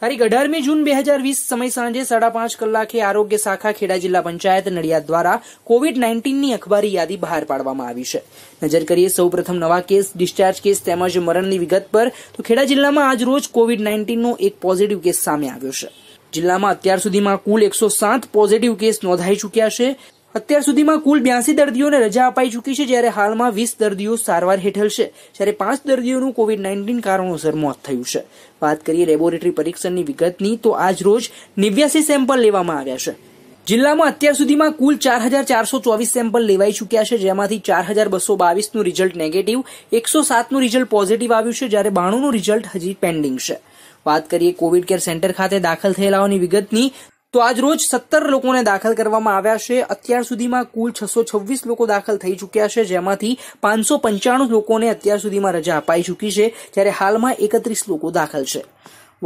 તારીખ અઢારમી જૂન બે હજાર વીસ સમય સાંજે સાડા પાંચ કલાકે આરોગ્ય શાખા ખેડા જિલ્લા પંચાયત નડિયાદ દ્વારા કોવિડ નાઇન્ટીનની અખબારી યાદી બહાર પાડવામાં આવી છે નજર કરીએ સૌપ્રથમ નવા કેસ ડિસ્ચાર્જ કેસ તેમજ મરણની વિગત પર તો ખેડા જિલ્લામાં આજ રોજ કોવિડ નાઇન્ટીનનો એક પોઝિટિવ કેસ સામે આવ્યો છે જિલ્લામાં અત્યાર સુધીમાં કુલ એકસો સાત પોઝિટિવ કેસ નોંધાઈ ચૂક્યા છે અત્યાર સુધીમાં કુલ બ્યાસી દર્દીઓને રજા અપાઈ ચૂકી છે જ્યારે હાલમાં વીસ દર્દીઓ સારવાર હેઠળ છે જ્યારે પાંચ દર્દીઓનું કોવિડ નાઇન્ટીન કારણોસર મોત થયું છે વાત કરીએ લેબોરેટરી પરીક્ષણની વિગતની તો આજ રોજ નેવ્યાસી સેમ્પલ લેવામાં આવ્યા છે જિલ્લામાં અત્યાર સુધીમાં કુલ ચાર હજાર ચારસો ચોવીસ સેમ્પલ લેવાઈ ચૂક્યા છે જેમાંથી ચાર હજાર બસો બાવીસનું રિઝલ્ટ નેગેટિવ એકસો સાતનું રિઝલ્ટ પોઝિટિવ આવ્યું છે જ્યારે બાણુંનું રિઝલ્ટ હજી પેન્ડિંગ છે વાત કરીએ કોવિડ કેર સેન્ટર ખાતે દાખલ થયેલાઓની વિગતની તો આજ રોજ સત્તર લોકોને દાખલ કરવામાં આવ્યા છે અત્યાર સુધીમાં કુલ છસો છવ્વીસ લોકો દાખલ થઈ ચૂક્યા છે જેમાંથી પાંચસો પંચાણું લોકોને અત્યાર સુધીમાં રજા અપાઈ ચૂકી છે જ્યારે હાલમાં એકત્રીસ લોકો દાખલ છે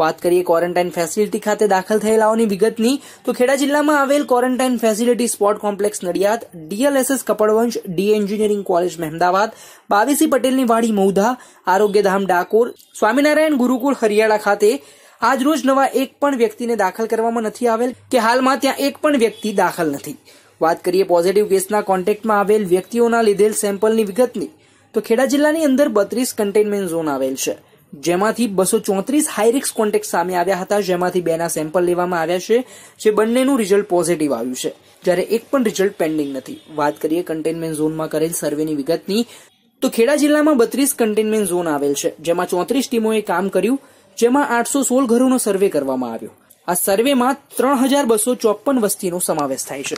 વાત કરીએ ક્વોરન્ટાઇન ફેસિલિટી ખાતે દાખલ થયેલાઓની વિગતની તો ખેડા જિલ્લામાં આવેલ quarantine facility sport complex Nadiad DLSS Kapadvanj D engineering college Mahemdavad બાવીસી પટેલની વાડી મૌધા આરોગ્યધામ ડાકોર સ્વામિનારાયણ ગુરુકુળ હરિયાળા ખાતે આજ રોજ નવા એક પણ વ્યક્તિને દાખલ કરવામાં નથી આવેલ કે હાલમાં ત્યાં એક પણ વ્યક્તિ દાખલ નથી વાત કરીએ પોઝિટિવ કેસના કોન્ટેક્ટમાં આવેલ વ્યક્તિઓના લીધેલ સેમ્પલની વિગતની તો ખેડા જિલ્લાની અંદર બત્રીસ કન્ટેનમેન્ટ ઝોન આવેલ છે જેમાંથી બસો ચોત્રીસ હાઈરિક્સ કોન્ટેક્ટ સામે આવ્યા હતા જેમાંથી બેના સેમ્પલ લેવામાં આવ્યા છે જે બંનેનું રિઝલ્ટ પોઝિટિવ આવ્યું છે જ્યારે એક પણ રિઝલ્ટ પેન્ડિંગ નથી વાત કરીએ કન્ટેનમેન્ટ ઝોનમાં કરેલ સર્વેની વિગતની તો ખેડા જિલ્લામાં બત્રીસ કન્ટેનમેન્ટ ઝોન આવેલ છે જેમાં ચોત્રીસ ટીમોએ કામ કર્યું જેમાં આઠસો સોળ ઘરોનો સર્વે કરવામાં આવ્યો આ સર્વેમાં ત્રણ હજાર બસો ચોપન વસ્તીનો સમાવેશ થાય છે